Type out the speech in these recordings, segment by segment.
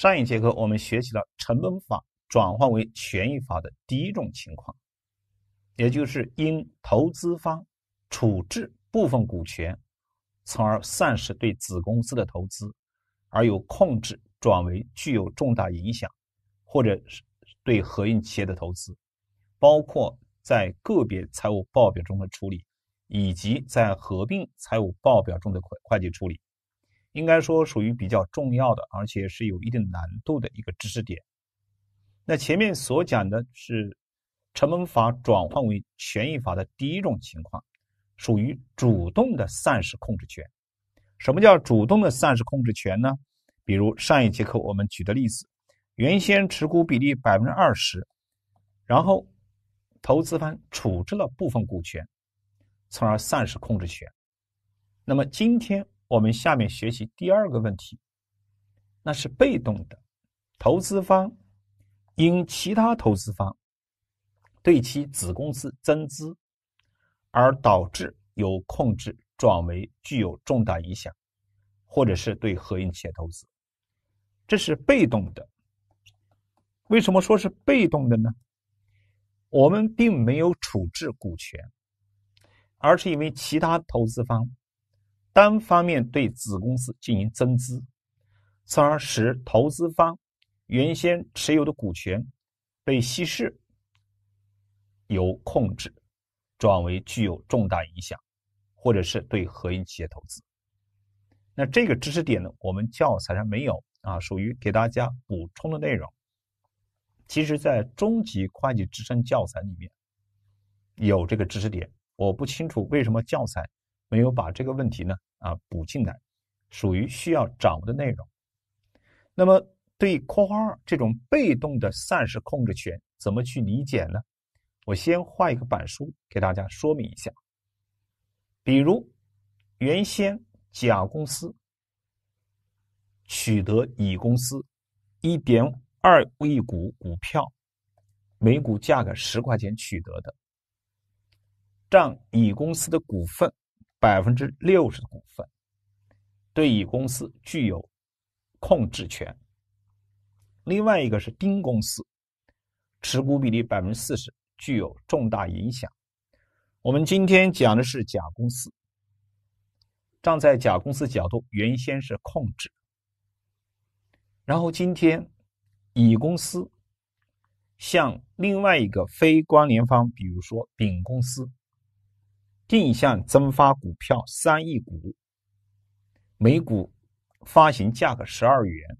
上一节课我们学习了成本法转换为权益法的第一种情况，也就是因投资方处置部分股权，从而丧失对子公司的投资，而由控制转为具有重大影响，或者是对合营企业的投资，包括在个别财务报表中的处理，以及在合并财务报表中的会会计处理。应该说属于比较重要的，而且是有一定难度的一个知识点。那前面所讲的是成本法转换为权益法的第一种情况，属于主动的丧失控制权。什么叫主动的丧失控制权呢？比如上一节课我们举的例子，原先持股比例百分之二十，然后投资方处置了部分股权，从而丧失控制权。那么今天。我们下面学习第二个问题，那是被动的，投资方因其他投资方对其子公司增资而导致由控制转为具有重大影响，或者是对合营企业投资，这是被动的。为什么说是被动的呢？我们并没有处置股权，而是因为其他投资方。单方面对子公司进行增资，从而使投资方原先持有的股权被稀释，由控制转为具有重大影响，或者是对合营企业投资。那这个知识点呢，我们教材上没有啊，属于给大家补充的内容。其实，在中级会计职称教材里面有这个知识点，我不清楚为什么教材没有把这个问题呢？啊，补进来，属于需要找的内容。那么，对括号二这种被动的散失控制权，怎么去理解呢？我先画一个板书给大家说明一下。比如，原先甲公司取得乙公司一点二亿股股票，每股价格十块钱取得的，占乙公司的股份。百分之六十的股份对乙公司具有控制权。另外一个是丁公司，持股比例百分之四十，具有重大影响。我们今天讲的是甲公司。站在甲公司角度，原先是控制，然后今天乙公司向另外一个非关联方，比如说丙公司。定向增发股票三亿股，每股发行价格十二元。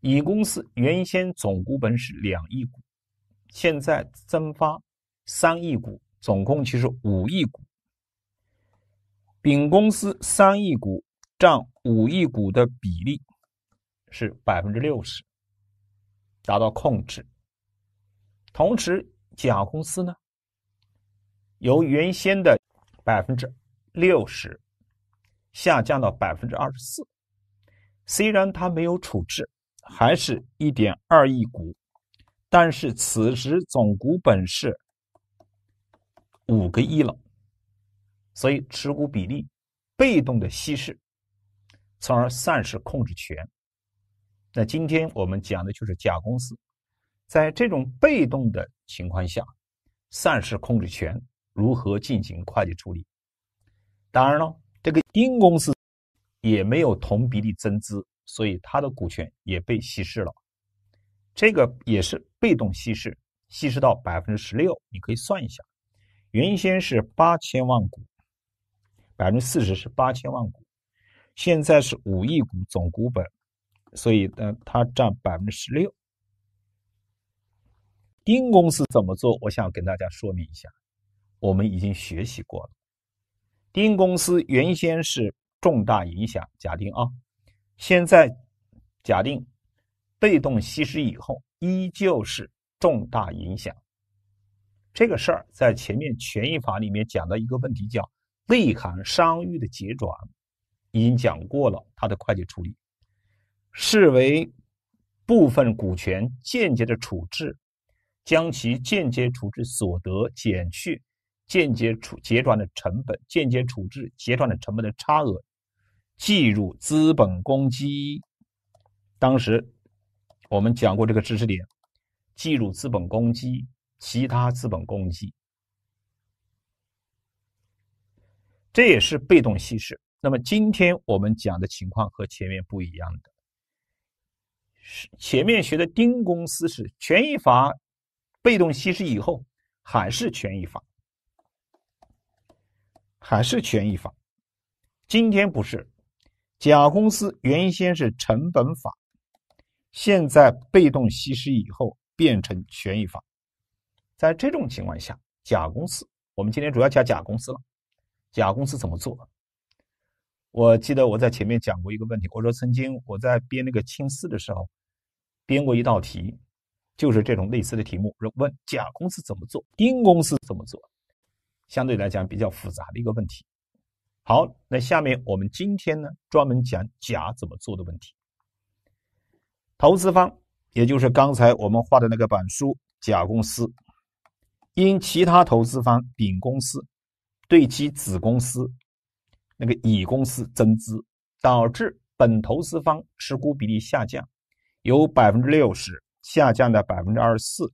乙公司原先总股本是两亿股，现在增发三亿股，总共其实五亿股。丙公司三亿股占五亿股的比例是百分之六十，达到控制。同时，甲公司呢？由原先的百分之六十下降到百分之二十四，虽然它没有处置，还是一点二亿股，但是此时总股本是五个亿了，所以持股比例被动的稀释，从而丧失控制权。那今天我们讲的就是甲公司在这种被动的情况下丧失控制权。如何进行会计处理？当然了，这个丁公司也没有同比例增资，所以它的股权也被稀释了。这个也是被动稀释，稀释到百分之十六。你可以算一下，原先是八千万股，百分之四十是八千万股，现在是五亿股总股本，所以它占百分之十六。丁公司怎么做？我想跟大家说明一下。我们已经学习过了，丁公司原先是重大影响，假定啊，现在假定被动稀释以后依旧是重大影响。这个事儿在前面权益法里面讲的一个问题叫内涵商誉的结转，已经讲过了它的会计处理，视为部分股权间接的处置，将其间接处置所得减去。间接处结转的成本，间接处置结转的成本的差额，计入资本公积。当时我们讲过这个知识点，计入资本公积、其他资本公积，这也是被动稀释。那么今天我们讲的情况和前面不一样的前面学的丁公司是权益法，被动稀释以后还是权益法。还是权益法，今天不是，甲公司原先是成本法，现在被动吸释以后变成权益法。在这种情况下，甲公司，我们今天主要讲甲公司了，甲公司怎么做？我记得我在前面讲过一个问题，我说曾经我在编那个青丝的时候，编过一道题，就是这种类似的题目，问甲公司怎么做，丁公司怎么做？相对来讲比较复杂的一个问题。好，那下面我们今天呢专门讲甲怎么做的问题。投资方，也就是刚才我们画的那个板书，甲公司因其他投资方丙公司对其子公司那个乙公司增资，导致本投资方持股比例下降，由百分之六十下降到百分之二十四，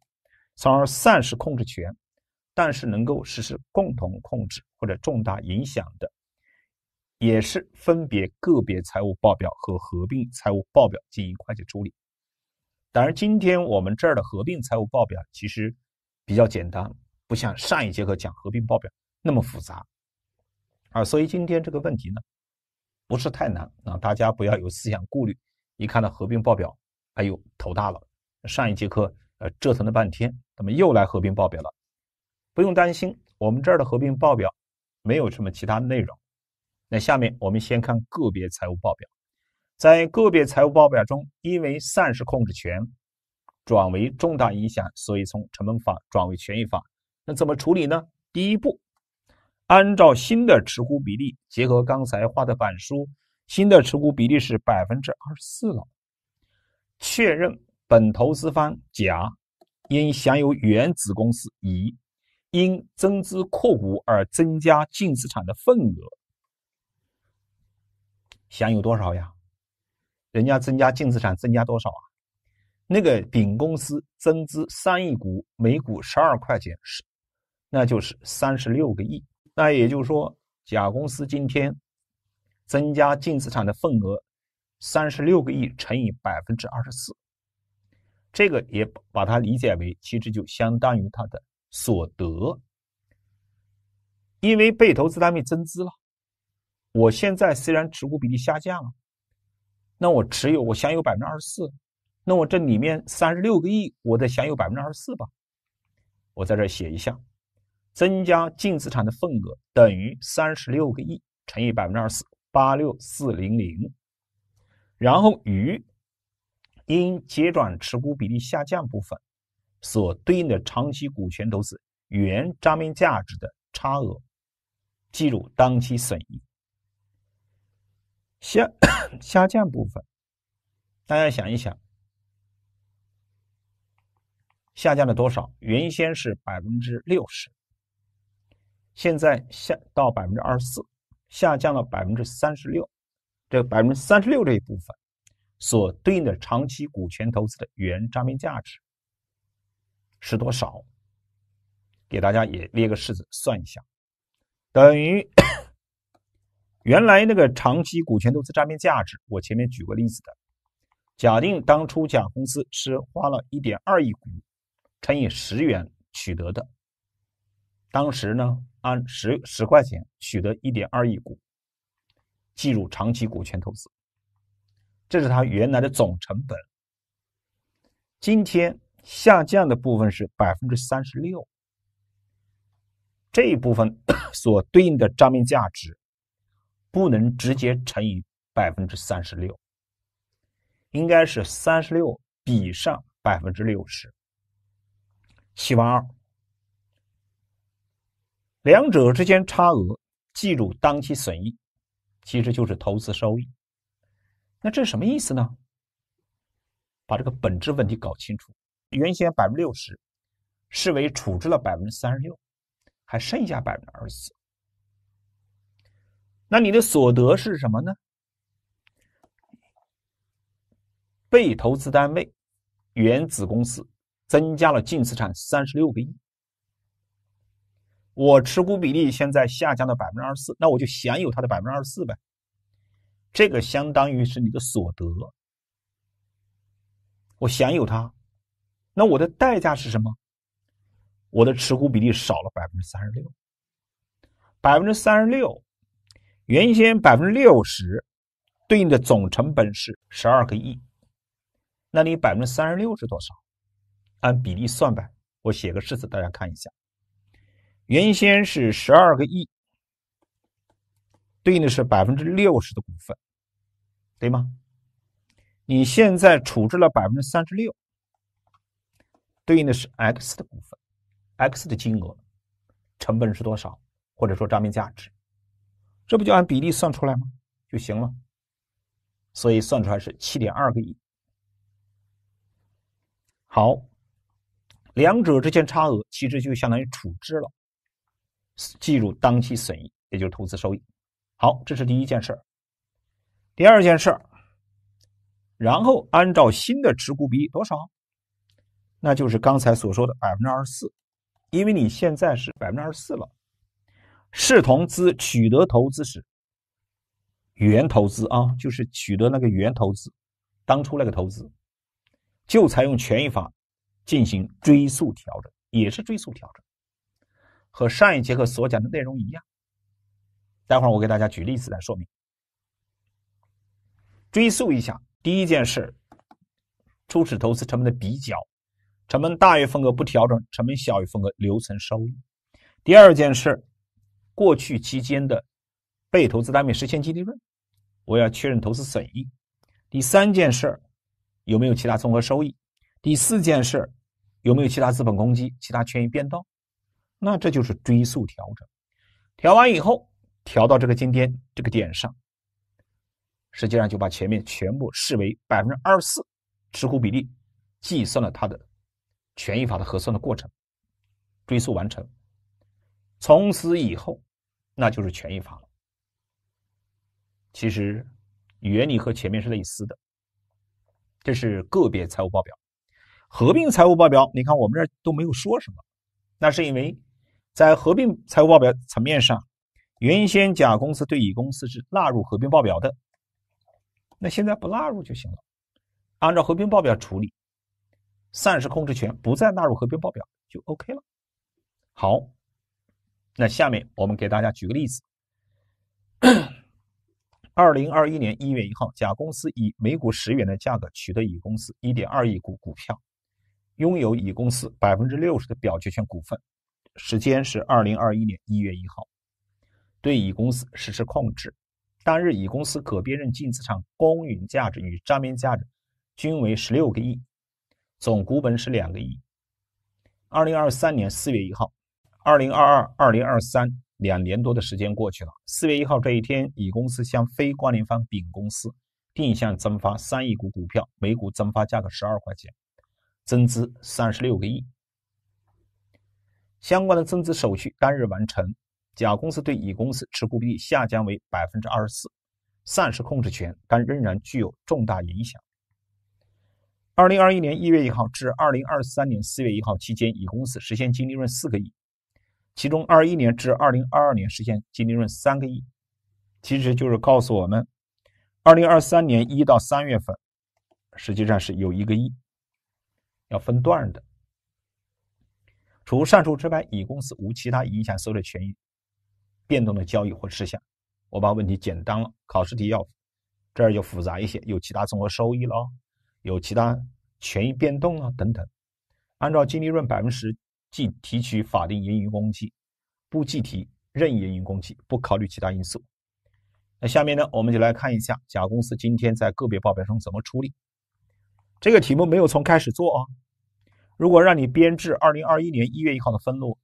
从而丧失控制权。但是能够实施共同控制或者重大影响的，也是分别个别财务报表和合并财务报表进行会计处理。当然，今天我们这儿的合并财务报表其实比较简单，不像上一节课讲合并报表那么复杂啊。所以今天这个问题呢，不是太难啊，大家不要有思想顾虑。一看到合并报表，哎呦，头大了。上一节课呃折腾了半天，怎么又来合并报表了。不用担心，我们这儿的合并报表没有什么其他内容。那下面我们先看个别财务报表。在个别财务报表中，因为丧失控制权转为重大影响，所以从成本法转为权益法。那怎么处理呢？第一步，按照新的持股比例，结合刚才画的板书，新的持股比例是百分之二十四了。确认本投资方甲应享有原子公司乙。因增资扩股而增加净资产的份额，享有多少呀？人家增加净资产增加多少啊？那个丙公司增资三亿股，每股十二块钱，是，那就是三十六个亿。那也就是说，甲公司今天增加净资产的份额三十六个亿乘以百分之二十四，这个也把它理解为，其实就相当于它的。所得，因为被投资单位增资了，我现在虽然持股比例下降了，那我持有我享有百分之二十四，那我这里面三十六个亿，我得享有百分之二十四吧，我在这写一下，增加净资产的份额等于三十六个亿乘以百分之二十四，八六四零零，然后与因结转持股比例下降部分。所对应的长期股权投资原账面价值的差额计入当期损益。下下降部分，大家想一想，下降了多少？原先是百分之六十，现在下到百分之二十四，下降了百分之三十六。这百分之三十六这一部分，所对应的长期股权投资的原账面价值。是多少？给大家也列个式子算一下，等于原来那个长期股权投资账面价值。我前面举过例子的，假定当初甲公司是花了一点二亿股乘以十元取得的，当时呢按十十块钱取得一点二亿股，计入长期股权投资，这是它原来的总成本。今天。下降的部分是百分之三十六，这一部分 所对应的账面价值不能直接乘以百分之三十六，应该是三十六比上百分之六十，七万二，两者之间差额计入当期损益，其实就是投资收益。那这是什么意思呢？把这个本质问题搞清楚。原先百分之六十，视为处置了百分之三十六，还剩下百分之二十四。那你的所得是什么呢？被投资单位原子公司增加了净资产三十六个亿，我持股比例现在下降到百分之二十四，那我就享有它的百分之二十四呗。这个相当于是你的所得，我享有它。那我的代价是什么？我的持股比例少了百分之三十六，百分之三十六，原先百分之六十对应的总成本是十二个亿，那你百分之三十六是多少？按比例算呗，我写个式子，大家看一下，原先是十二个亿，对应的是百分之六十的股份，对吗？你现在处置了百分之三十六。对应的是 X 的股份，X 的金额，成本是多少，或者说账面价值，这不就按比例算出来吗？就行了。所以算出来是七点二个亿。好，两者之间差额其实就相当于处置了，计入当期损益，也就是投资收益。好，这是第一件事第二件事然后按照新的持股比例多少。那就是刚才所说的百分之二十四，因为你现在是百分之二十四了，视同资取得投资时，原投资啊，就是取得那个原投资，当初那个投资，就采用权益法进行追溯调整，也是追溯调整，和上一节课所讲的内容一样。待会儿我给大家举例子来说明。追溯一下，第一件事，初始投资成本的比较。成本大于份额不调整，成本小于份额留存收益。第二件事，过去期间的被投资单位实现净利润，我要确认投资损益。第三件事，有没有其他综合收益？第四件事，有没有其他资本公积、其他权益变动？那这就是追溯调整。调完以后，调到这个今天这个点上，实际上就把前面全部视为百分之二十四持股比例，计算了它的。权益法的核算的过程，追溯完成，从此以后，那就是权益法了。其实，原理和前面是类似的。这是个别财务报表，合并财务报表。你看，我们这都没有说什么，那是因为在合并财务报表层面上，原先甲公司对乙公司是纳入合并报表的，那现在不纳入就行了，按照合并报表处理。丧失控制权不再纳入合并报表就 OK 了。好，那下面我们给大家举个例子。二零二一年一月一号，甲公司以每股十元的价格取得乙公司一点二亿股股票，拥有乙公司百分之六十的表决权股份。时间是二零二一年一月一号，对乙公司实施控制。当日，乙公司可辨认净资产公允价值与账面价值均为十六个亿。总股本是两个亿。二零二三年四月一号，二零二二、二零二三两年多的时间过去了。四月一号这一天，乙公司向非关联方丙公司定向增发三亿股股票，每股增发价格十二块钱，增资三十六个亿。相关的增资手续当日完成，甲公司对乙公司持股比例下降为百分之二十四，丧失控制权，但仍然具有重大影响。二零二一年一月一号至二零二三年四月一号期间，乙公司实现净利润四个亿，其中二一年至二零二二年实现净利润三个亿，其实就是告诉我们，二零二三年一到三月份实际上是有一个亿，要分段的。除上述之外，乙公司无其他影响所有权益变动的交易或事项。我把问题简单了，考试题要这儿就复杂一些，有其他综合收益了哦。有其他权益变动啊等等，按照净利润百分十计提取法定盈余公积，不计提任意盈余公积，不考虑其他因素。那下面呢，我们就来看一下甲公司今天在个别报表中怎么处理。这个题目没有从开始做啊。如果让你编制二零二一年一月一号的分录，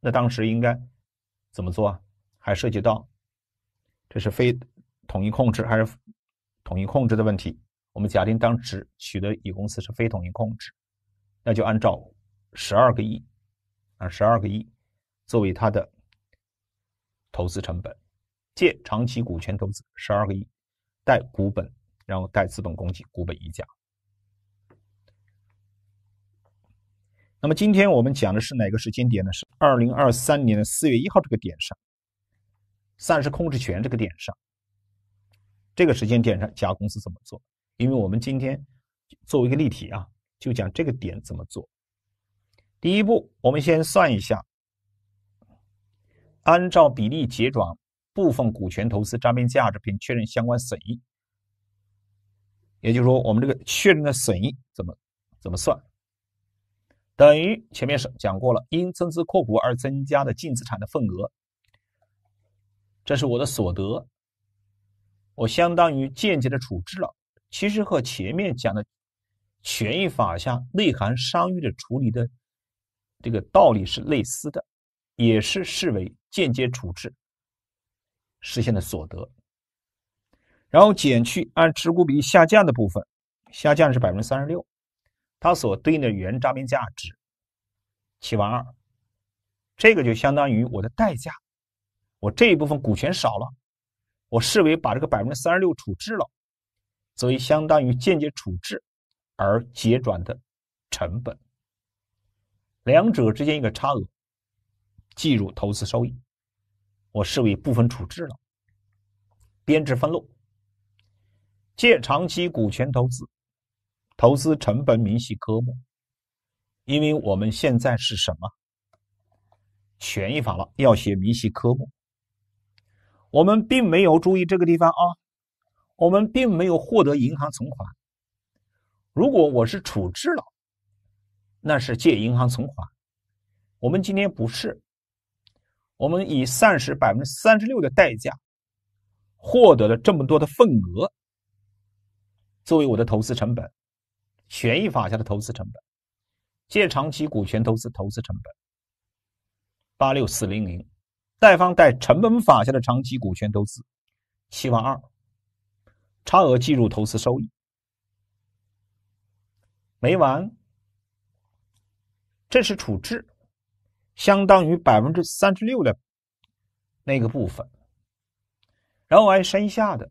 那当时应该怎么做啊？还涉及到这是非统一控制还是统一控制的问题。我们假定当时取得乙公司是非统一控制，那就按照十二个亿啊，十二个亿作为它的投资成本，借长期股权投资十二个亿，贷股本，然后贷资本公积股本溢价。那么今天我们讲的是哪个时间点呢？是二零二三年的四月一号这个点上丧失控制权这个点上，这个时间点上甲公司怎么做？因为我们今天作为一个例题啊，就讲这个点怎么做。第一步，我们先算一下，按照比例结转部分股权投资账面价值并确认相关损益。也就是说，我们这个确认的损益怎么怎么算？等于前面是讲过了，因增资扩股而增加的净资产的份额，这是我的所得，我相当于间接的处置了。其实和前面讲的权益法下内含商誉的处理的这个道理是类似的，也是视为间接处置实现的所得，然后减去按持股比例下降的部分，下降是百分之三十六，它所对应的原账面价值七万二，这个就相当于我的代价，我这一部分股权少了，我视为把这个百分之三十六处置了。所以相当于间接处置而结转的成本，两者之间一个差额计入投资收益，我视为部分处置了。编制分录，借长期股权投资投资成本明细科目，因为我们现在是什么权益法了，要写明细科目。我们并没有注意这个地方啊。我们并没有获得银行存款。如果我是处置了，那是借银行存款。我们今天不是，我们以暂失百分之三十六的代价，获得了这么多的份额，作为我的投资成本，权益法下的投资成本，借长期股权投资投资成本八六四零零，贷方贷成本法下的长期股权投资七万二。差额计入投资收益，没完。这是处置，相当于百分之三十六的那个部分。然后还有剩下的，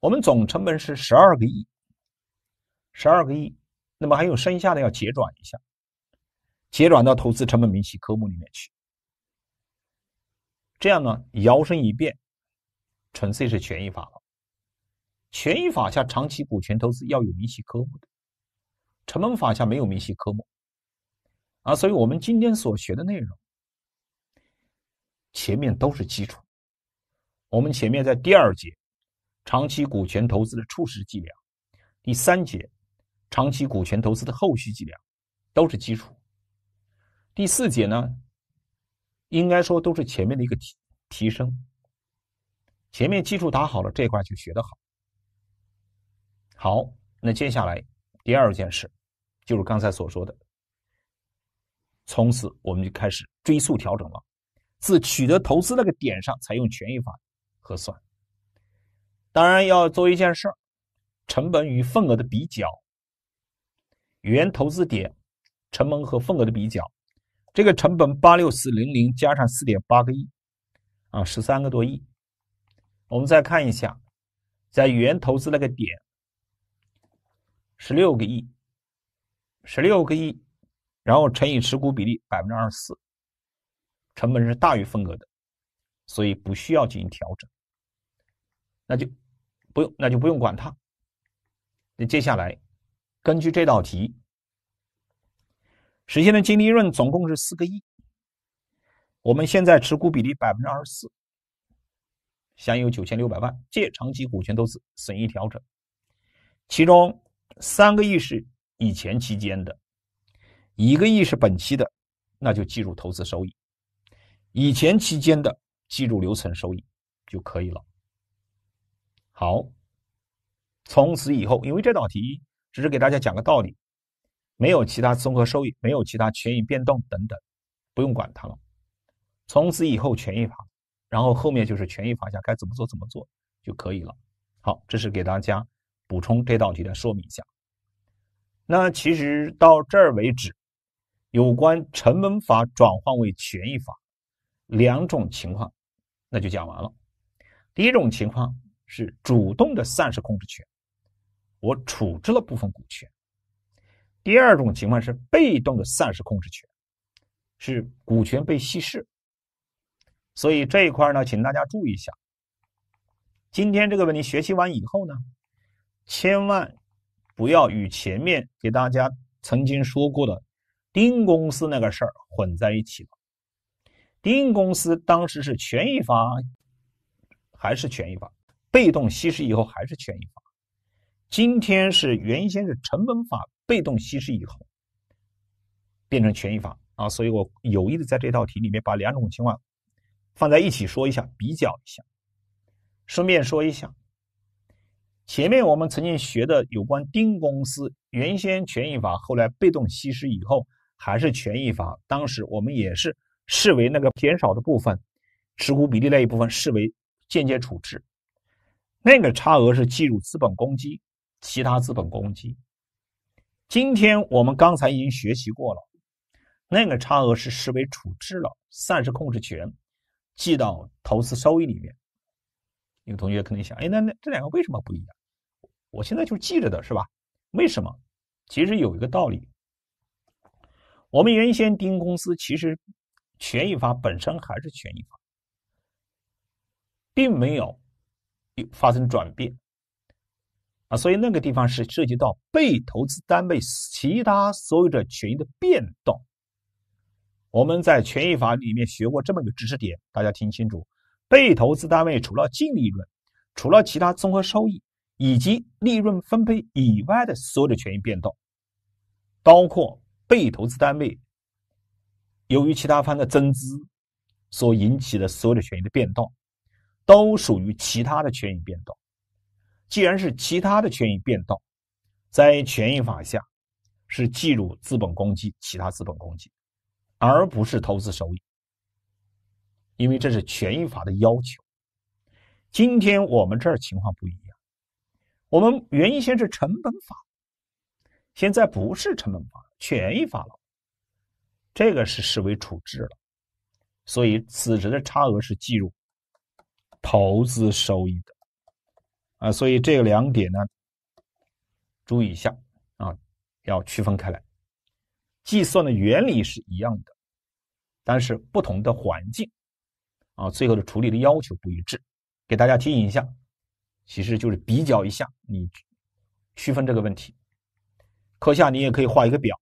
我们总成本是十二个亿，十二个亿，那么还有剩下的要结转一下，结转到投资成本明细科目里面去。这样呢，摇身一变，纯粹是权益法了。权益法下长期股权投资要有明细科目的，成本法下没有明细科目啊，所以我们今天所学的内容前面都是基础。我们前面在第二节长期股权投资的初始计量，第三节长期股权投资的后续计量都是基础。第四节呢，应该说都是前面的一个提提升。前面基础打好了，这块就学得好。好，那接下来第二件事就是刚才所说的，从此我们就开始追溯调整了，自取得投资那个点上采用权益法核算。当然要做一件事儿，成本与份额的比较，原投资点成本和份额的比较，这个成本八六四零零加上四点八个亿，啊，十三个多亿。我们再看一下，在原投资那个点。十六个亿，十六个亿，然后乘以持股比例百分之二十四，成本是大于份额的，所以不需要进行调整，那就不用，那就不用管它。那接下来，根据这道题，实现的净利润总共是四个亿，我们现在持股比例百分之二十四，享有九千六百万，借长期股权投资损益调整，其中。三个亿是以前期间的，一个亿是本期的，那就计入投资收益；以前期间的计入留存收益就可以了。好，从此以后，因为这道题只是给大家讲个道理，没有其他综合收益，没有其他权益变动等等，不用管它了。从此以后，权益法，然后后面就是权益法下该怎么做怎么做就可以了。好，这是给大家。补充这道题的说明一下，那其实到这儿为止，有关成本法转换为权益法两种情况，那就讲完了。第一种情况是主动的丧失控制权，我处置了部分股权；第二种情况是被动的丧失控制权，是股权被稀释。所以这一块呢，请大家注意一下。今天这个问题学习完以后呢。千万不要与前面给大家曾经说过的丁公司那个事儿混在一起了。丁公司当时是权益法，还是权益法？被动稀释以后还是权益法。今天是原先是成本法，被动稀释以后变成权益法啊！所以我有意的在这道题里面把两种情况放在一起说一下，比较一下。顺便说一下。前面我们曾经学的有关丁公司原先权益法，后来被动稀释以后还是权益法。当时我们也是视为那个减少的部分，持股比例那一部分视为间接处置，那个差额是计入资本公积其他资本公积。今天我们刚才已经学习过了，那个差额是视为处置了，丧失控制权，记到投资收益里面。有同学可能想，哎，那那这两个为什么不一样？我现在就记着的是吧？为什么？其实有一个道理，我们原先丁公司其实权益法本身还是权益法，并没有发生转变啊。所以那个地方是涉及到被投资单位其他所有者权益的变动。我们在权益法里面学过这么个知识点，大家听清楚。被投资单位除了净利润、除了其他综合收益以及利润分配以外的所有权益变动，包括被投资单位由于其他方的增资所引起的所有权益的变动，都属于其他的权益变动。既然是其他的权益变动，在权益法下是计入资本公积其他资本公积，而不是投资收益。因为这是权益法的要求。今天我们这儿情况不一样，我们原先是成本法，现在不是成本法，权益法了。这个是视为处置了，所以此时的差额是计入投资收益的。啊，所以这两点呢，注意一下啊，要区分开来，计算的原理是一样的，但是不同的环境。啊，最后的处理的要求不一致，给大家提醒一下，其实就是比较一下，你区分这个问题。课下你也可以画一个表，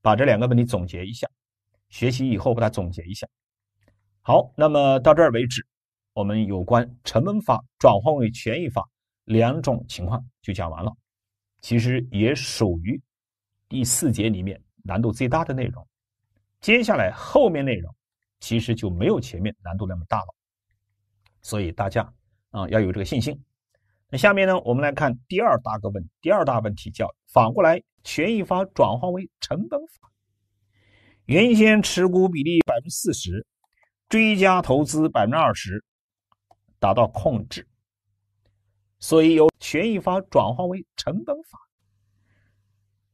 把这两个问题总结一下，学习以后把它总结一下。好，那么到这儿为止，我们有关成本法转换为权益法两种情况就讲完了。其实也属于第四节里面难度最大的内容。接下来后面内容。其实就没有前面难度那么大了，所以大家啊要有这个信心。那下面呢，我们来看第二大个问第二大问题，叫反过来权益法转化为成本法。原先持股比例百分之四十，追加投资百分之二十，达到控制，所以由权益法转化为成本法。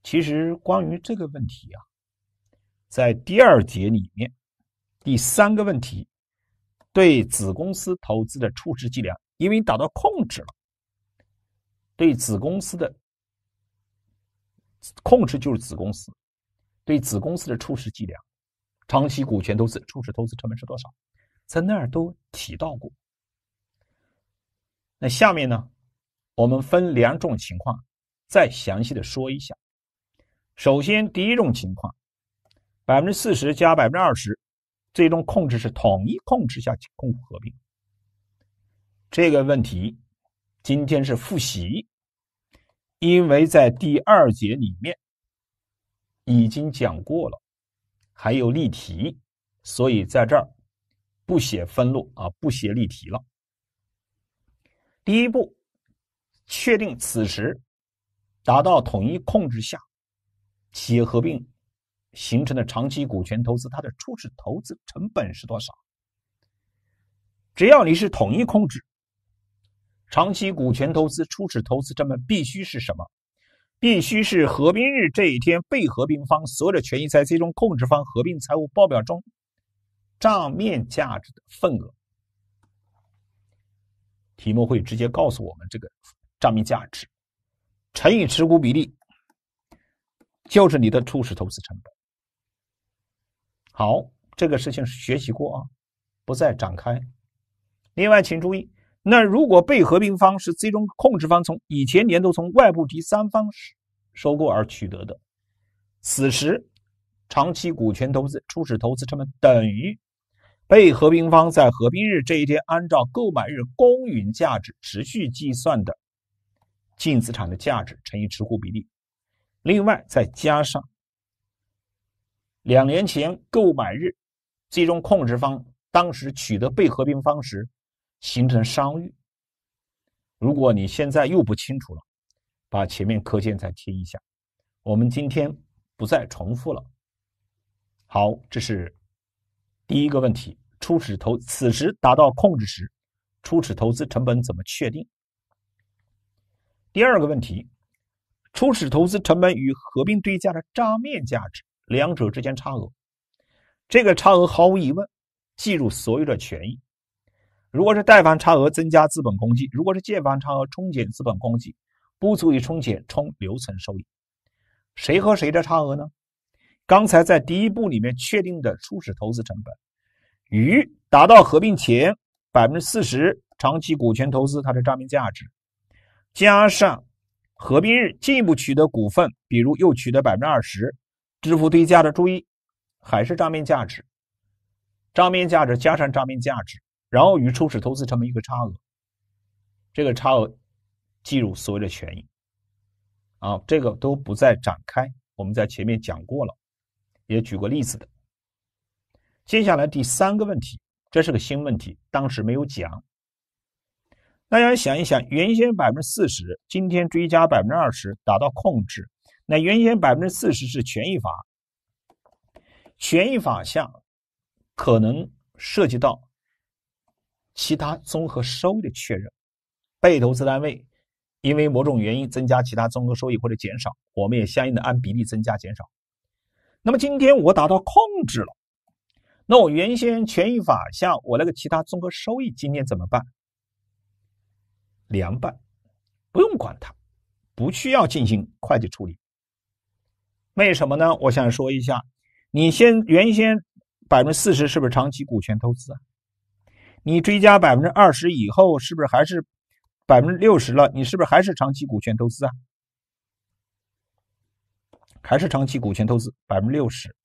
其实关于这个问题啊，在第二节里面。第三个问题，对子公司投资的初始计量，因为你达到控制了，对子公司的控制就是子公司，对子公司的初始计量，长期股权投资初始投资成本是多少，在那儿都提到过。那下面呢，我们分两种情况再详细的说一下。首先，第一种情况，百分之四十加百分之二十。最终控制是统一控制下共合并，这个问题今天是复习，因为在第二节里面已经讲过了，还有例题，所以在这儿不写分录啊，不写例题了。第一步，确定此时达到统一控制下企业合并。形成的长期股权投资，它的初始投资成本是多少？只要你是统一控制长期股权投资，初始投资成本必须是什么？必须是合并日这一天被合并方所有权益在最终控制方合并财务报表中账面价值的份额。题目会直接告诉我们这个账面价值乘以持股比例，就是你的初始投资成本。好，这个事情学习过啊，不再展开。另外，请注意，那如果被合并方是最终控制方从以前年度从外部第三方收购而取得的，此时长期股权投资初始投资成本等于被合并方在合并日这一天按照购买日公允价值持续计算的净资产的价值乘以持股比例，另外再加上。两年前购买日，最终控制方当时取得被合并方时形成商誉。如果你现在又不清楚了，把前面课件再听一下，我们今天不再重复了。好，这是第一个问题：初始投此时达到控制时，初始投资成本怎么确定？第二个问题：初始投资成本与合并对价的账面价值。两者之间差额，这个差额毫无疑问计入所有者权益。如果是贷方差额增加资本公积，如果是借方差额冲减资本公积，不足以冲减冲留存收益，谁和谁的差额呢？刚才在第一步里面确定的初始投资成本，与达到合并前百分之四十长期股权投资它的账面价值，加上合并日进一步取得股份，比如又取得百分之二十。支付对价的注意，还是账面价值，账面价值加上账面价值，然后与初始投资成为一个差额，这个差额计入所谓的权益，啊，这个都不再展开，我们在前面讲过了，也举过例子的。接下来第三个问题，这是个新问题，当时没有讲，大家想一想，原先百分之四十，今天追加百分之二十，达到控制。那原先百分之四十是权益法，权益法下可能涉及到其他综合收益的确认。被投资单位因为某种原因增加其他综合收益或者减少，我们也相应的按比例增加减少。那么今天我达到控制了，那我原先权益法下我那个其他综合收益今天怎么办？凉拌，不用管它，不需要进行会计处理。为什么呢？我想说一下，你先原先百分之四十是不是长期股权投资啊？你追加百分之二十以后，是不是还是百分之六十了？你是不是还是长期股权投资啊？还是长期股权投资百分之六十，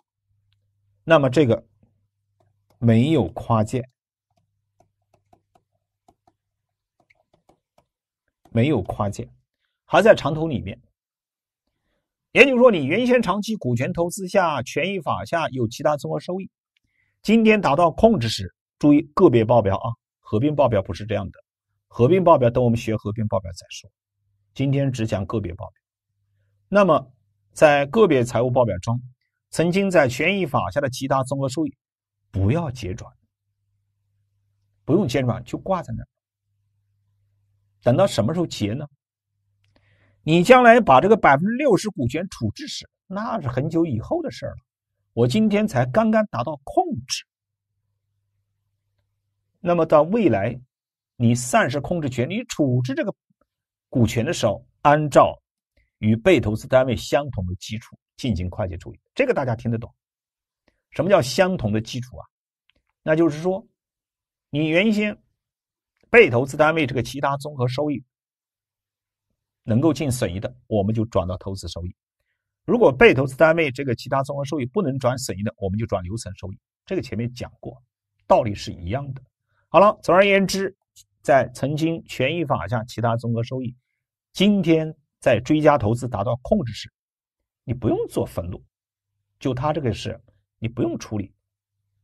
那么这个没有跨界，没有跨界，还在长投里面。也就是说，你原先长期股权投资下权益法下有其他综合收益，今天达到控制时，注意个别报表啊，合并报表不是这样的。合并报表等我们学合并报表再说，今天只讲个别报表。那么，在个别财务报表中，曾经在权益法下的其他综合收益，不要结转，不用结转就挂在那儿。等到什么时候结呢？你将来把这个百分之六十股权处置时，那是很久以后的事了。我今天才刚刚达到控制。那么到未来，你丧失控制权，你处置这个股权的时候，按照与被投资单位相同的基础进行会计处理，这个大家听得懂？什么叫相同的基础啊？那就是说，你原先被投资单位这个其他综合收益。能够进损益的，我们就转到投资收益；如果被投资单位这个其他综合收益不能转损益的，我们就转留存收益。这个前面讲过，道理是一样的。好了，总而言之，在曾经权益法下其他综合收益，今天在追加投资达到控制时，你不用做分录，就他这个事你不用处理，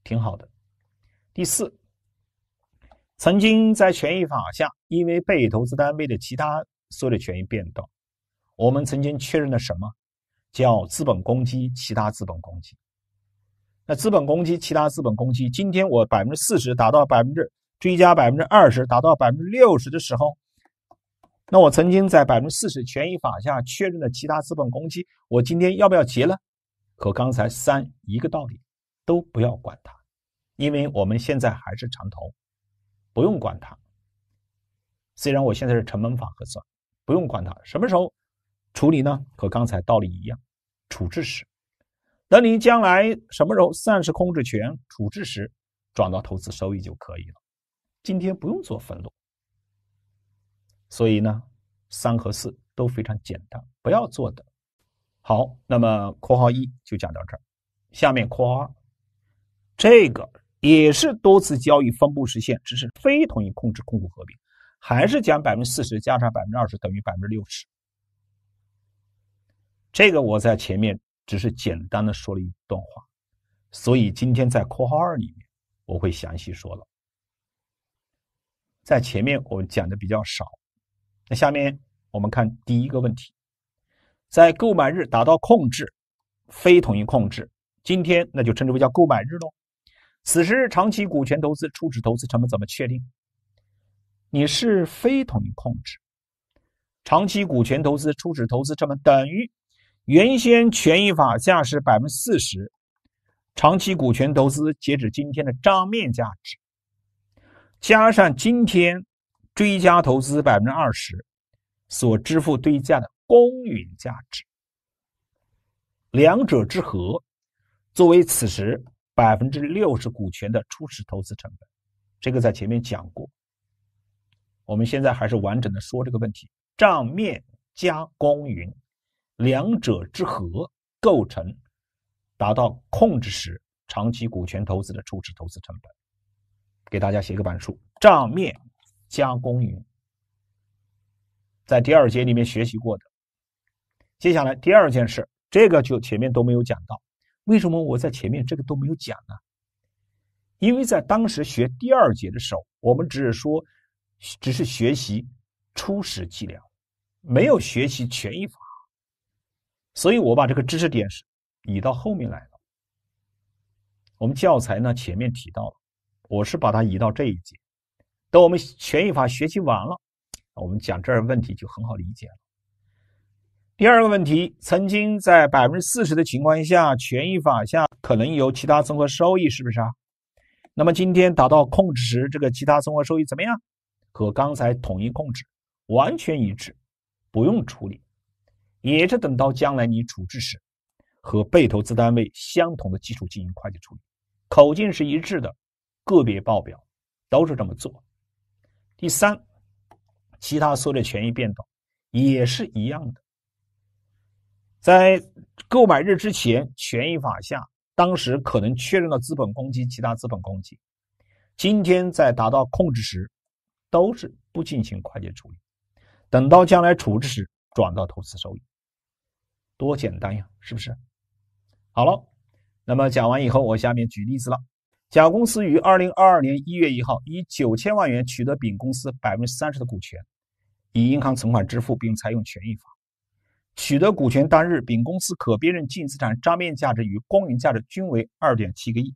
挺好的。第四，曾经在权益法下，因为被投资单位的其他。所有的权益变动，我们曾经确认了什么叫资本公积，其他资本公积。那资本公积，其他资本公积，今天我百分之四十达到百分之，追加百分之二十达到百分之六十的时候，那我曾经在百分之四十权益法下确认的其他资本公积，我今天要不要结了？和刚才三一个道理，都不要管它，因为我们现在还是长投，不用管它。虽然我现在是成本法核算。不用管它，什么时候处理呢？和刚才道理一样，处置时，等你将来什么时候丧失控制权，处置时转到投资收益就可以了。今天不用做分录。所以呢，三和四都非常简单，不要做的。好，那么括号一就讲到这儿，下面括号二，这个也是多次交易分布实现，只是非同一控制控股合并。还是讲百分之四十加上百分之二十等于百分之六十，这个我在前面只是简单的说了一段话，所以今天在括号二里面我会详细说了。在前面我们讲的比较少，那下面我们看第一个问题，在购买日达到控制、非同一控制，今天那就称之为叫购买日喽。此时长期股权投资初始投资成本怎么确定？你是非统一控制长期股权投资初始投资成本等于原先权益法价值百分之四十，长期股权投资截止今天的账面价值加上今天追加投资百分之二十所支付对价的公允价值，两者之和作为此时百分之六十股权的初始投资成本，这个在前面讲过。我们现在还是完整的说这个问题：账面加公允，两者之和构成达到控制时长期股权投资的初始投资成本。给大家写个板书：账面加公允，在第二节里面学习过的。接下来第二件事，这个就前面都没有讲到。为什么我在前面这个都没有讲呢？因为在当时学第二节的时候，我们只是说。只是学习初始计量，没有学习权益法，所以我把这个知识点是移到后面来了。我们教材呢前面提到了，我是把它移到这一节。等我们权益法学习完了，我们讲这儿问题就很好理解了。第二个问题，曾经在百分之四十的情况下，权益法下可能有其他综合收益，是不是啊？那么今天达到控制时，这个其他综合收益怎么样？和刚才统一控制完全一致，不用处理，也是等到将来你处置时，和被投资单位相同的基础进行会计处理，口径是一致的，个别报表都是这么做。第三，其他所有权益变动也是一样的，在购买日之前，权益法下当时可能确认了资本公积、其他资本公积，今天在达到控制时。都是不进行会计处理，等到将来处置时转到投资收益，多简单呀，是不是？好了，那么讲完以后，我下面举例子了。甲公司于二零二二年一月一号以九千万元取得丙公司百分之三十的股权，以银行存款支付，并采用权益法。取得股权当日，丙公司可辨认净资产账面价值与公允价值均为二点七个亿。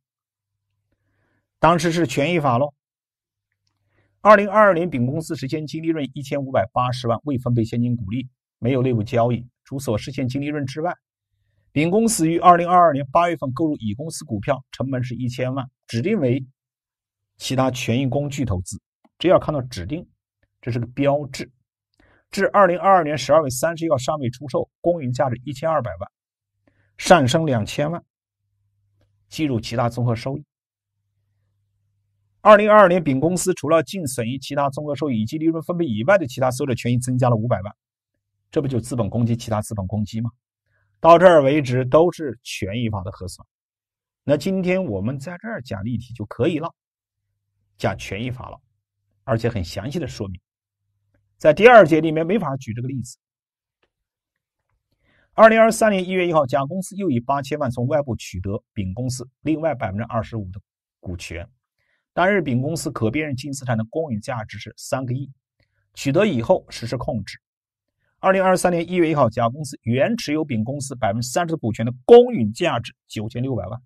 当时是权益法喽。二零二二年，丙公司实现净利润一千五百八十万，未分配现金股利，没有内部交易。除所实现净利润之外，丙公司于二零二二年八月份购入乙公司股票，成本是一千万，指定为其他权益工具投资。只要看到指定，这是个标志。至二零二二年十二月三十一号尚未出售，公允价值一千二百万，上升两千万，计入其他综合收益。二零二二年，丙公司除了净损益、其他综合收益以及利润分配以外的其他所有者权益增加了五百万，这不就资本公积、其他资本公积吗？到这儿为止都是权益法的核算。那今天我们在这儿讲例题就可以了，讲权益法了，而且很详细的说明。在第二节里面没法举这个例子。二零二三年一月一号，甲公司又以八千万从外部取得丙公司另外百分之二十五的股权。当日，丙公司可辨认净资产的公允价值是三个亿，取得以后实施控制。二零二三年一月一号，甲公司原持有丙公司百分之三十股权的公允价值九千六百万。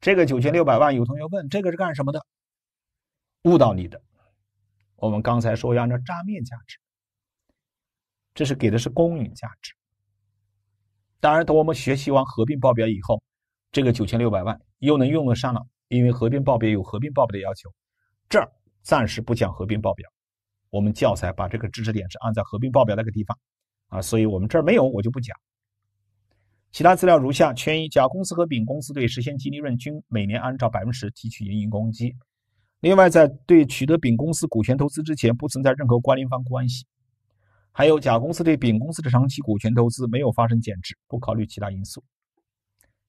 这个九千六百万，有同学问这个是干什么的？误导你的。我们刚才说要按照账面价值，这是给的是公允价值。当然，等我们学习完合并报表以后，这个九千六百万又能用得上了。因为合并报表有合并报表的要求，这儿暂时不讲合并报表。我们教材把这个知识点是按在合并报表那个地方啊，所以我们这儿没有，我就不讲。其他资料如下：圈一，甲公司和丙公司对实现净利润均每年按照百分之十提取盈余公积。另外，在对取得丙公司股权投资之前，不存在任何关联方关系。还有，甲公司对丙公司的长期股权投资没有发生减值，不考虑其他因素。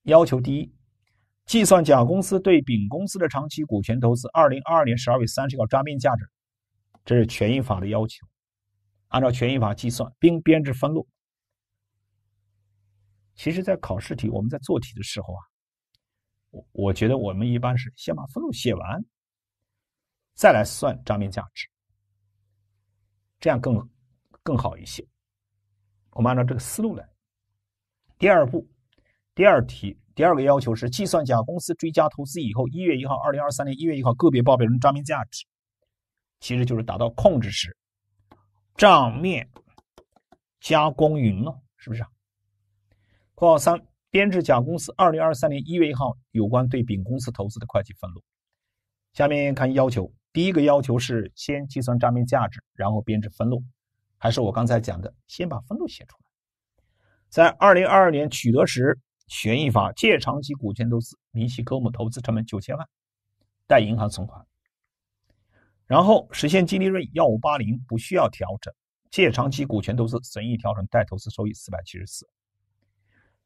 要求：第一。计算甲公司对丙公司的长期股权投资二零二二年十二月三十号账面价值，这是权益法的要求。按照权益法计算，并编制分录。其实，在考试题我们在做题的时候啊，我我觉得我们一般是先把分录写完，再来算账面价值，这样更更好一些。我们按照这个思路来。第二步，第二题。第二个要求是计算甲公司追加投资以后，一月一号，二零二三年一月一号个别报表中账面价值，其实就是达到控制时账面加公云了，是不是？括号三，编制甲公司二零二三年一月一号有关对丙公司投资的会计分录。下面看要求，第一个要求是先计算账面价值，然后编制分录，还是我刚才讲的先把分录写出来，在二零二二年取得时。权益法借长期股权投资明细科目投资成本九千万，贷银行存款。然后实现净利润幺五八零，不需要调整。借长期股权投资损益调整贷投资收益四百七十四。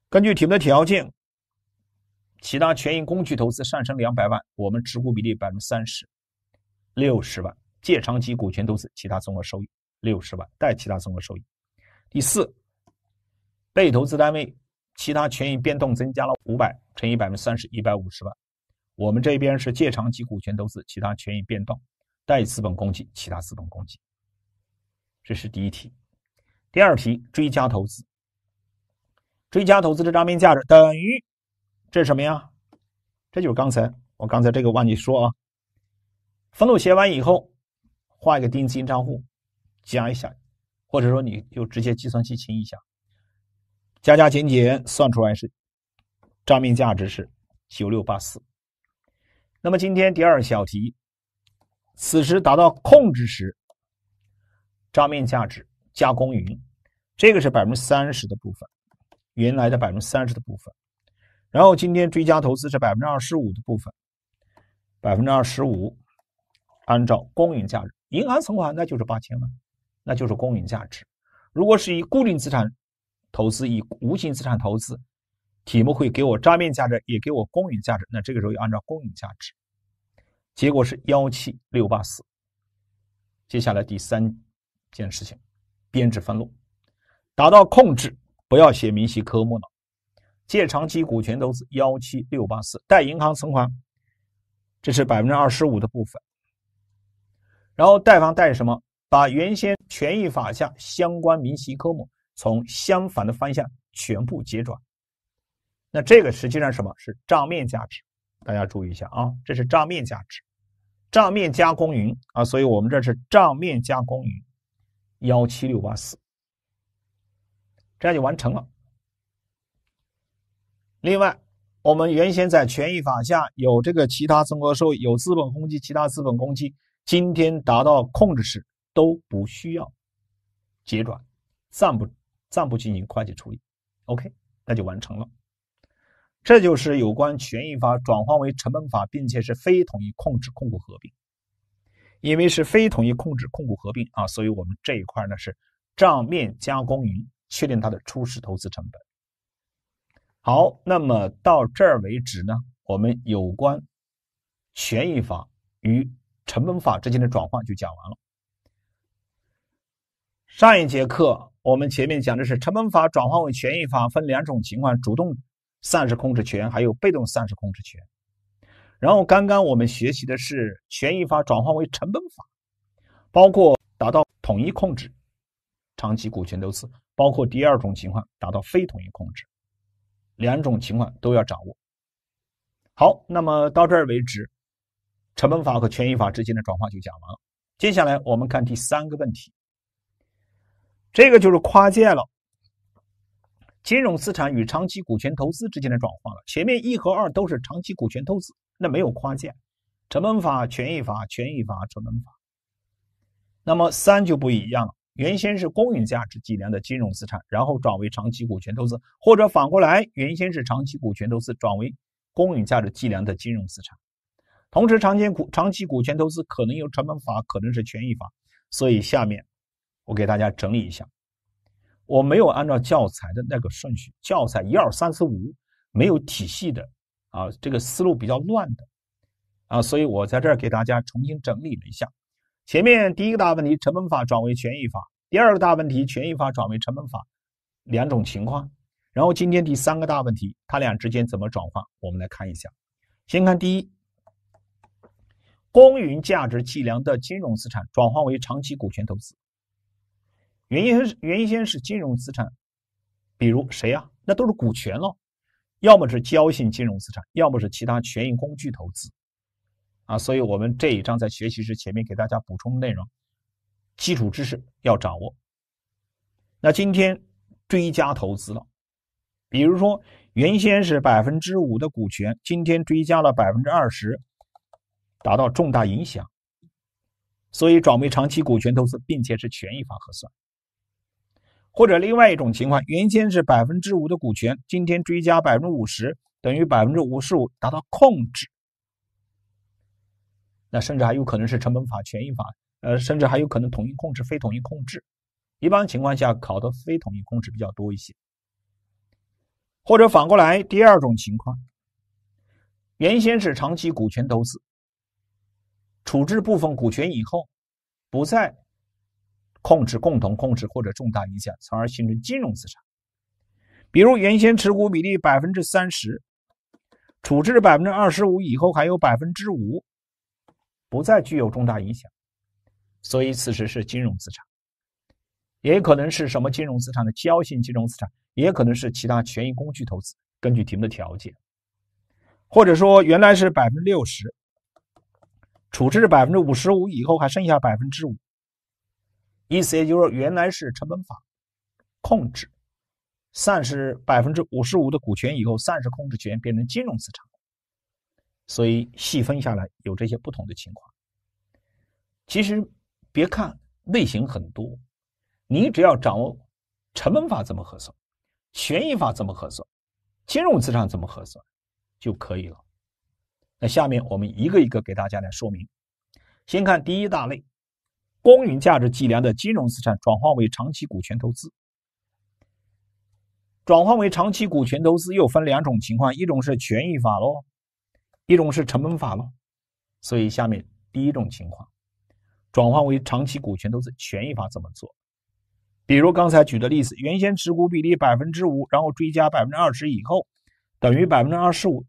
根据题目的条件，其他权益工具投资上升两百万，我们持股比例百分之三十，六十万借长期股权投资其他综合收益六十万贷其他综合收益。第四，被投资单位。其他权益变动增加了五百乘以百分之三十，一百五十万。我们这边是借长期股权投资，其他权益变动，贷资本公积，其他资本公积。这是第一题。第二题，追加投资，追加投资的账面价值等于这是什么呀？这就是刚才我刚才这个忘记说啊。分录写完以后，画一个定金账户，加一下，或者说你就直接计算器清一下。加加减减算出来是账面价值是九六八四。那么今天第二小题，此时达到控制时账面价值加公允，这个是百分之三十的部分，原来的百分之三十的部分。然后今天追加投资是百分之二十五的部分，百分之二十五按照公允价值，银行存款那就是八千万，那就是公允价值。如果是以固定资产，投资以无形资产投资，题目会给我账面价值，也给我公允价值。那这个时候要按照公允价值，结果是幺七六八四。接下来第三件事情，编制分录，达到控制，不要写明细科目了。借长期股权投资幺七六八四，贷银行存款，这是百分之二十五的部分。然后贷方贷什么？把原先权益法下相关明细科目。从相反的方向全部结转，那这个实际上什么是账面价值？大家注意一下啊，这是账面价值，账面加公允啊，所以我们这是账面加公允幺七六八四，这样就完成了。另外，我们原先在权益法下有这个其他综合收益，有资本公积，其他资本公积，今天达到控制时都不需要结转，暂不。暂不进行会计处理。OK，那就完成了。这就是有关权益法转换为成本法，并且是非同一控制控股合并。因为是非同一控制控股合并啊，所以我们这一块呢是账面加公允，确定它的初始投资成本。好，那么到这儿为止呢，我们有关权益法与成本法之间的转换就讲完了。上一节课。我们前面讲的是成本法转化为权益法，分两种情况：主动丧失控制权，还有被动丧失控制权。然后刚刚我们学习的是权益法转化为成本法，包括达到统一控制、长期股权投资，包括第二种情况达到非统一控制，两种情况都要掌握。好，那么到这儿为止，成本法和权益法之间的转化就讲完了。接下来我们看第三个问题。这个就是跨界了，金融资产与长期股权投资之间的转换了。前面一和二都是长期股权投资，那没有跨界，成本法、权益法、权益法、成本法。那么三就不一样了，原先是公允价值计量的金融资产，然后转为长期股权投资，或者反过来，原先是长期股权投资转为公允价值计量的金融资产。同时，长期股长期股权投资可能有成本法，可能是权益法，所以下面。我给大家整理一下，我没有按照教材的那个顺序，教材一二三四五没有体系的啊，这个思路比较乱的啊，所以我在这儿给大家重新整理了一下。前面第一个大问题，成本法转为权益法；第二个大问题，权益法转为成本法，两种情况。然后今天第三个大问题，它俩之间怎么转换？我们来看一下。先看第一，公允价值计量的金融资产转换为长期股权投资。原因是原先是金融资产，比如谁呀？那都是股权了，要么是交信金融资产，要么是其他权益工具投资啊。所以，我们这一章在学习时，前面给大家补充内容，基础知识要掌握。那今天追加投资了，比如说原先是百分之五的股权，今天追加了百分之二十，达到重大影响，所以转为长期股权投资，并且是权益法核算。或者另外一种情况，原先是百分之五的股权，今天追加百分之五十，等于百分之五十五，达到控制。那甚至还有可能是成本法、权益法，呃，甚至还有可能统一控制、非统一控制。一般情况下考的非统一控制比较多一些。或者反过来，第二种情况，原先是长期股权投资，处置部分股权以后，不再。控制、共同控制或者重大影响，从而形成金融资产。比如原先持股比例百分之三十，处置百分之二十五以后还有百分之五，不再具有重大影响，所以此时是金融资产。也可能是什么金融资产的交易金融资产，也可能是其他权益工具投资，根据题目的条件。或者说原来是百分之六十，处置百分之五十五以后还剩下百分之五。意思也就是说，原来是成本法控制，丧失百分之五十五的股权以后，丧失控制权变成金融资产，所以细分下来有这些不同的情况。其实别看类型很多，你只要掌握成本法怎么核算、权益法怎么核算、金融资产怎么核算就可以了。那下面我们一个一个给大家来说明。先看第一大类。公允价值计量的金融资产转化为长期股权投资，转换为长期股权投资又分两种情况，一种是权益法喽，一种是成本法喽。所以下面第一种情况，转换为长期股权投资，权益法怎么做？比如刚才举的例子，原先持股比例百分之五，然后追加百分之二十以后，等于百分之二十五，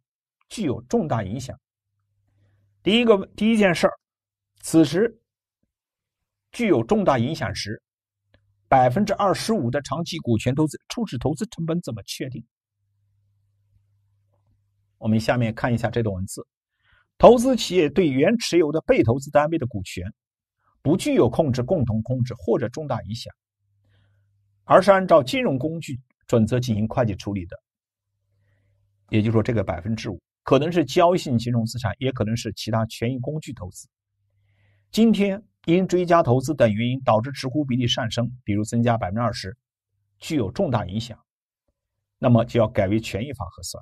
具有重大影响。第一个第一件事儿，此时。具有重大影响时，百分之二十五的长期股权投资初始投资成本怎么确定？我们下面看一下这段文字：投资企业对原持有的被投资单位的股权，不具有控制、共同控制或者重大影响，而是按照金融工具准则进行会计处理的。也就是说，这个百分之五可能是交易性金融资产，也可能是其他权益工具投资。今天。因追加投资等原因导致持股比例上升，比如增加百分之二十，具有重大影响，那么就要改为权益法核算。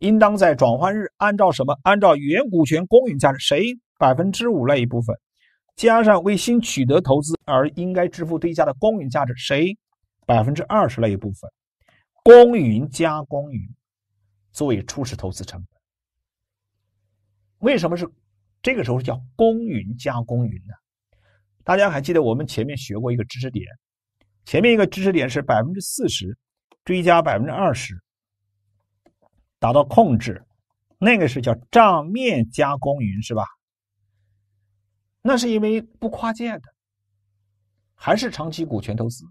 应当在转换日按照什么？按照原股权公允价值谁百分之五那一部分，加上为新取得投资而应该支付对价的公允价值谁百分之二十那一部分，公允加公允，作为初始投资成本。为什么是？这个时候叫公允加公允的，大家还记得我们前面学过一个知识点，前面一个知识点是百分之四十追加百分之二十达到控制，那个是叫账面加公允是吧？那是因为不跨界的，还是长期股权投资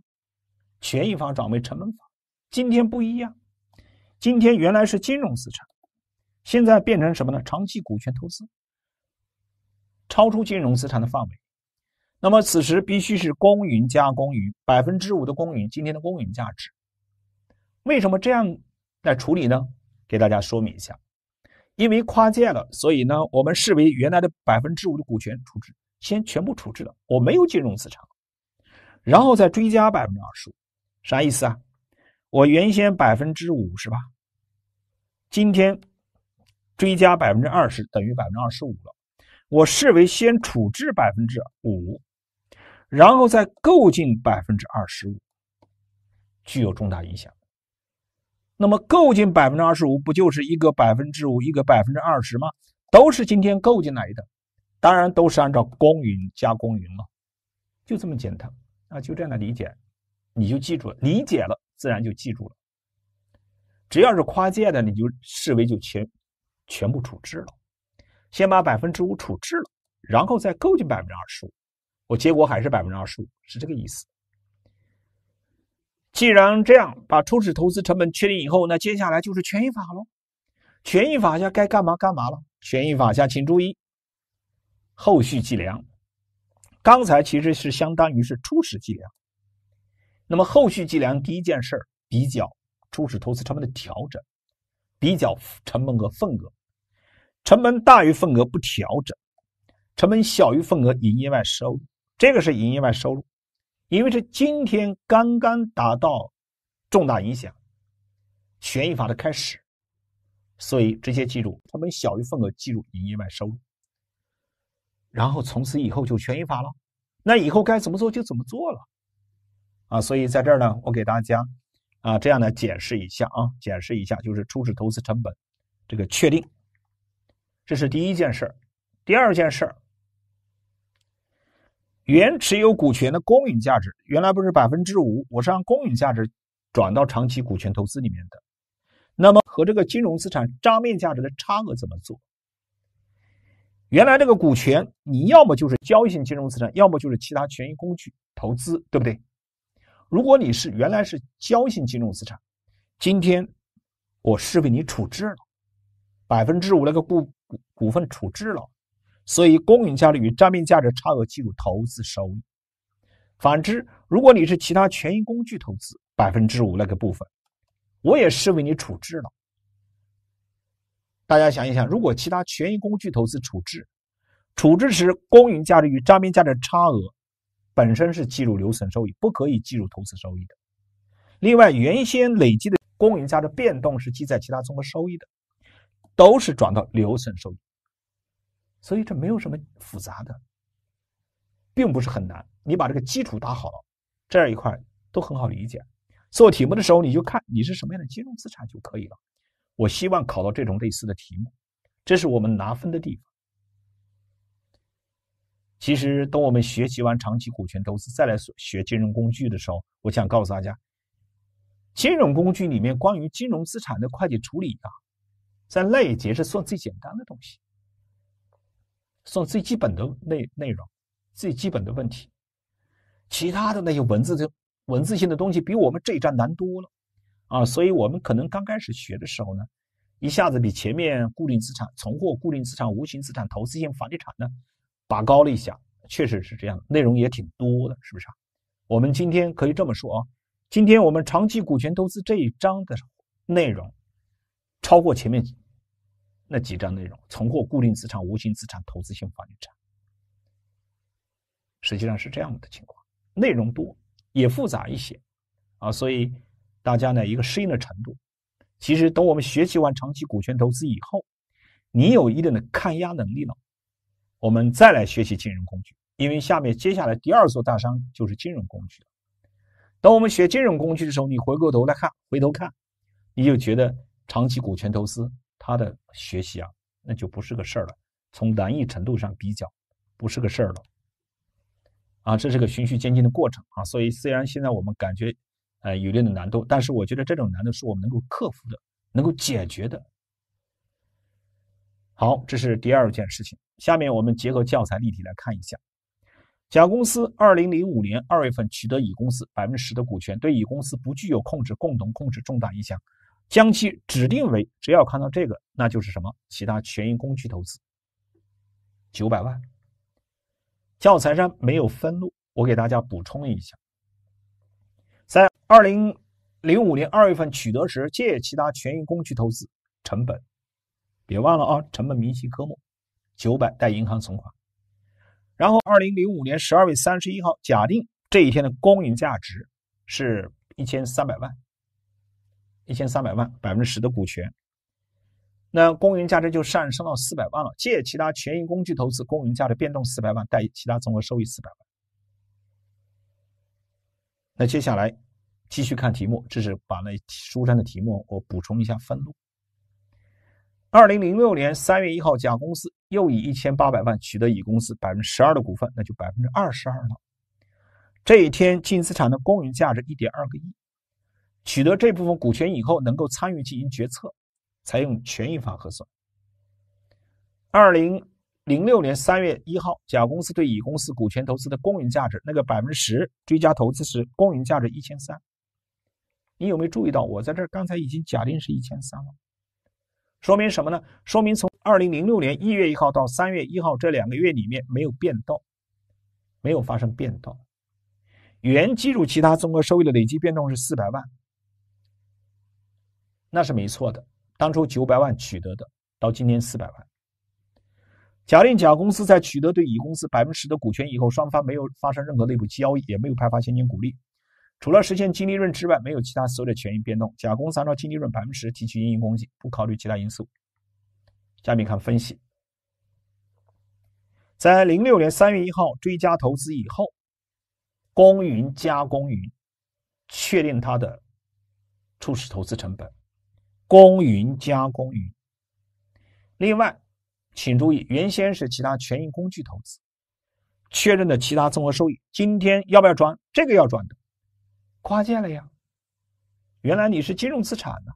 权益法转为成本法？今天不一样，今天原来是金融资产，现在变成什么呢？长期股权投资。超出金融资产的范围，那么此时必须是公允加公允百分之五的公允，今天的公允价值。为什么这样来处理呢？给大家说明一下，因为跨界了，所以呢，我们视为原来的百分之五的股权处置，先全部处置了，我没有金融资产，然后再追加百分之二十五，啥意思啊？我原先百分之五是吧？今天追加百分之二十，等于百分之二十五了。我视为先处置百分之五，然后再购进百分之二十五，具有重大影响。那么购进百分之二十五，不就是一个百分之五，一个百分之二十吗？都是今天购进来的，当然都是按照公允加公允了，就这么简单。啊，就这样的理解，你就记住了，理解了自然就记住了。只要是跨界的，你就视为就全全部处置了。先把百分之五处置了，然后再购进百分之二十五，我结果还是百分之二十五，是这个意思。既然这样，把初始投资成本确定以后，那接下来就是权益法喽。权益法下该干嘛干嘛了。权益法下，请注意后续计量。刚才其实是相当于是初始计量，那么后续计量第一件事比较初始投资成本的调整，比较成本额份额。成本大于份额不调整，成本小于份额营业外收入，这个是营业外收入，因为是今天刚刚达到重大影响，权益法的开始，所以直接记住，成本小于份额计入营业外收入，然后从此以后就权益法了，那以后该怎么做就怎么做了，啊，所以在这儿呢，我给大家啊这样来解释一下啊，解释一下就是初始投资成本这个确定。这是第一件事儿，第二件事儿，原持有股权的公允价值原来不是百分之五，我是按公允价值转到长期股权投资里面的，那么和这个金融资产账面价值的差额怎么做？原来这个股权你要么就是交易性金融资产，要么就是其他权益工具投资，对不对？如果你是原来是交易性金融资产，今天我视为你处置了百分之五那个股。股份处置了，所以公允价值与账面价值差额计入投资收益。反之，如果你是其他权益工具投资百分之五那个部分，我也视为你处置了。大家想一想，如果其他权益工具投资处置，处置时公允价值与账面价值差额本身是计入留存收益，不可以计入投资收益的。另外，原先累积的公允价值变动是记在其他综合收益的。都是转到留存收益，所以这没有什么复杂的，并不是很难。你把这个基础打好了，这样一块都很好理解。做题目的时候，你就看你是什么样的金融资产就可以了。我希望考到这种类似的题目，这是我们拿分的地方。其实，等我们学习完长期股权投资，再来学金融工具的时候，我想告诉大家，金融工具里面关于金融资产的会计处理啊。在那一节是算最简单的东西，算最基本的内内容，最基本的问题。其他的那些文字的、文字性的东西，比我们这一章难多了啊！所以我们可能刚开始学的时候呢，一下子比前面固定资产、存货、固定资产、无形资产、投资性房地产呢，拔高了一下，确实是这样。内容也挺多的，是不是啊？我们今天可以这么说啊：今天我们长期股权投资这一章的内容，超过前面。那几章内容，存货、固定资产、无形资产、投资性房地产，实际上是这样的情况。内容多，也复杂一些，啊，所以大家呢一个适应的程度。其实等我们学习完长期股权投资以后，你有一定的抗压能力了，我们再来学习金融工具，因为下面接下来第二座大山就是金融工具。等我们学金融工具的时候，你回过头来看，回头看，你就觉得长期股权投资。他的学习啊，那就不是个事儿了。从难易程度上比较，不是个事儿了。啊，这是个循序渐进的过程啊。所以，虽然现在我们感觉，呃，有一定的难度，但是我觉得这种难度是我们能够克服的，能够解决的。好，这是第二件事情。下面我们结合教材例题来看一下。甲公司二零零五年二月份取得乙公司百分之十的股权，对乙公司不具有控制、共同控制、重大影响。将其指定为，只要看到这个，那就是什么？其他权益工具投资九百万。教材上没有分录，我给大家补充一下。在二零零五年二月份取得时，借其他权益工具投资成本，别忘了啊，成本明细科目九百贷银行存款。然后二零零五年十二月三十一号，假定这一天的公允价值是一千三百万。一千三百万，百分之十的股权，那公允价值就上升到四百万了。借其他权益工具投资，公允价值变动四百万，贷其他综合收益四百万。那接下来继续看题目，这是把那书上的题目我补充一下分录。二零零六年三月一号，甲公司又以一千八百万取得乙公司百分之十二的股份，那就百分之二十二了。这一天，净资产的公允价值一点二个亿。取得这部分股权以后，能够参与进行决策，采用权益法核算。二零零六年三月一号，甲公司对乙公司股权投资的公允价值，那个百分之十追加投资时，公允价值一千三。你有没有注意到，我在这儿刚才已经假定是一千三了？说明什么呢？说明从二零零六年一月一号到三月一号这两个月里面没有变动，没有发生变动。原计入其他综合收益的累计变动是四百万。那是没错的，当初九百万取得的，到今年四百万。假定甲公司在取得对乙公司百分之十的股权以后，双方没有发生任何内部交易，也没有派发现金股利，除了实现净利润之外，没有其他所有的权益变动。甲公司按照净利润百分十提取盈余公积，不考虑其他因素。下面看分析，在零六年三月一号追加投资以后，公允加公允，确定它的初始投资成本。公云加公云。另外，请注意，原先是其他权益工具投资确认的其他综合收益，今天要不要转？这个要转的，跨界了呀。原来你是金融资产呢，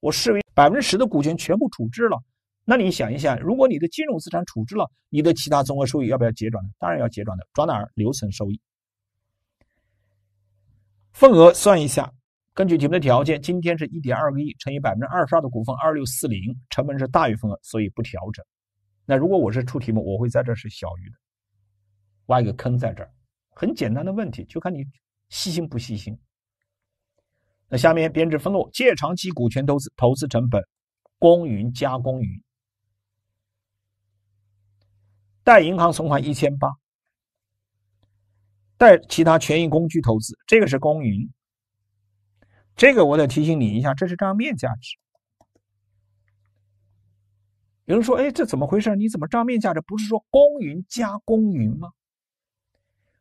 我视为百分之十的股权全部处置了。那你想一想，如果你的金融资产处置了，你的其他综合收益要不要结转呢？当然要结转的，转哪儿？留存收益。份额算一下。根据题目的条件，今天是一点二个亿乘以百分之二十二的股份，二六四零成本是大于份额，所以不调整。那如果我是出题目，我会在这是小于的，挖一个坑在这儿，很简单的问题，就看你细心不细心。那下面编制分录：借长期股权投资投资成本，公允加公允，贷银行存款一千八，贷其他权益工具投资，这个是公允。这个我得提醒你一下，这是账面价值。有人说：“哎，这怎么回事？你怎么账面价值不是说公允加公允吗？”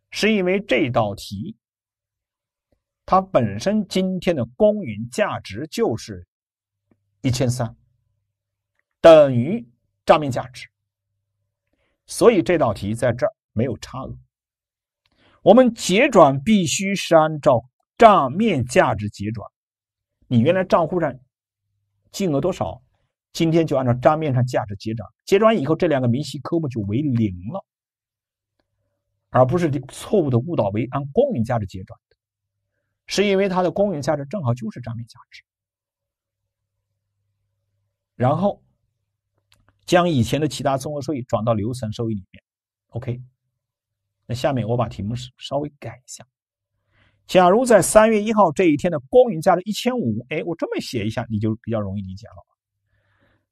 是因为这道题，它本身今天的公允价值就是一千三，等于账面价值，所以这道题在这儿没有差额。我们结转必须是按照。账面价值结转，你原来账户上金额多少，今天就按照账面上价值结转。结转以后，这两个明细科目就为零了，而不是错误的误导为按公允价值结转的，是因为它的公允价值正好就是账面价值。然后将以前的其他综合收益转到留存收益里面。OK，那下面我把题目稍微改一下。假如在三月一号这一天的公允价值一千五，哎，我这么写一下，你就比较容易理解了。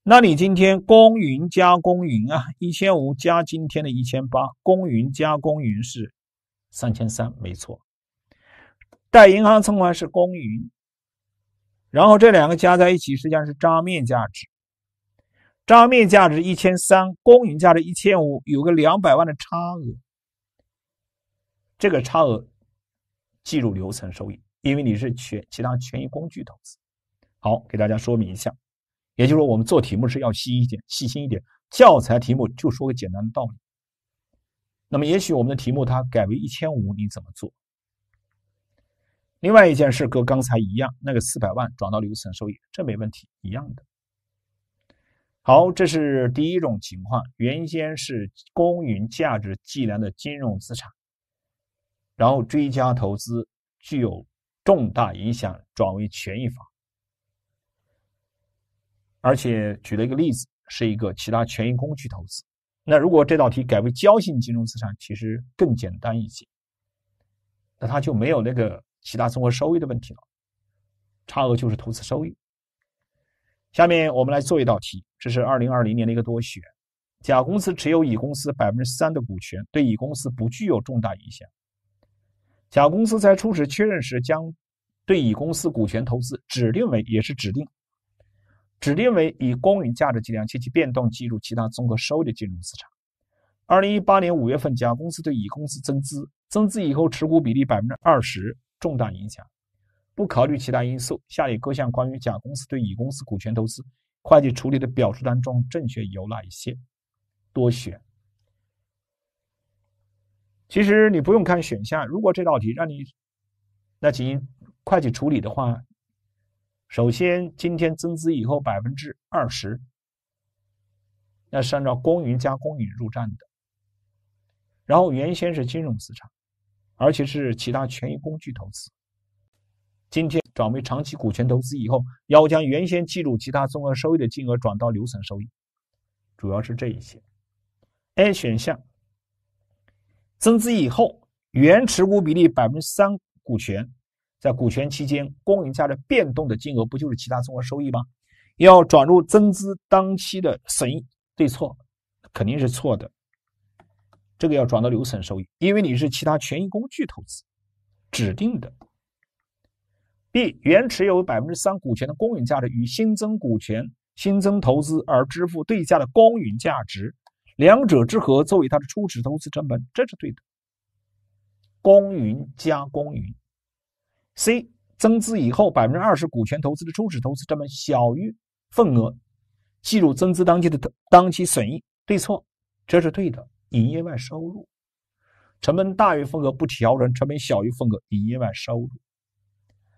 那你今天公允加公允啊，一千五加今天的一千八，公允加公允是三千三，没错。贷银行存款是公允，然后这两个加在一起实际上是账面价值，账面价值一千三，公允价值一千五，有个两百万的差额，这个差额。计入留存收益，因为你是权其他权益工具投资。好，给大家说明一下，也就是说，我们做题目是要细一点、细心一点。教材题目就说个简单的道理。那么，也许我们的题目它改为一千五，你怎么做？另外一件事跟刚才一样，那个四百万转到留存收益，这没问题，一样的。好，这是第一种情况，原先是公允价值计量的金融资产。然后追加投资具有重大影响，转为权益法。而且举了一个例子，是一个其他权益工具投资。那如果这道题改为交信性金融资产，其实更简单一些。那它就没有那个其他综合收益的问题了，差额就是投资收益。下面我们来做一道题，这是二零二零年的一个多选。甲公司持有乙公司百分之三的股权，对乙公司不具有重大影响。甲公司在初始确认时，将对乙公司股权投资指定为，也是指定，指定为以公允价值计量且其变动计入其他综合收益的金融资产。二零一八年五月份，甲公司对乙公司增资，增资以后持股比例百分之二十，重大影响。不考虑其他因素，下列各项关于甲公司对乙公司股权投资会计处理的表述当中，正确有哪一些？多选。其实你不用看选项，如果这道题让你那进行会计处理的话，首先今天增资以后百分之二十，那是按照公允加公允入账的，然后原先是金融资产，而且是其他权益工具投资，今天转为长期股权投资以后，要将原先计入其他综合收益的金额转到留存收益，主要是这一些，A 选项。增资以后，原持股比例百分之三股权，在股权期间公允价值变动的金额，不就是其他综合收益吗？要转入增资当期的损益，对错？肯定是错的，这个要转到留存收益，因为你是其他权益工具投资，指定的。B 原持有百分之三股权的公允价值与新增股权新增投资而支付对价的公允价值。两者之和作为它的初始投资成本，这是对的。公允加公允。C 增资以后，百分之二十股权投资的初始投资成本小于份额，计入增资当期的当期损益。对错？这是对的。营业外收入，成本大于份额不调整，成本小于份额营业外收入。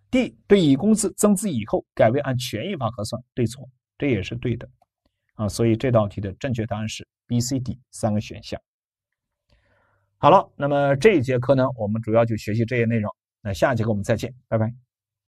D 对乙公司增资以后改为按权益法核算。对错？这也是对的。啊，所以这道题的正确答案是。B、C、D 三个选项。好了，那么这一节课呢，我们主要就学习这些内容。那下节课我们再见，拜拜。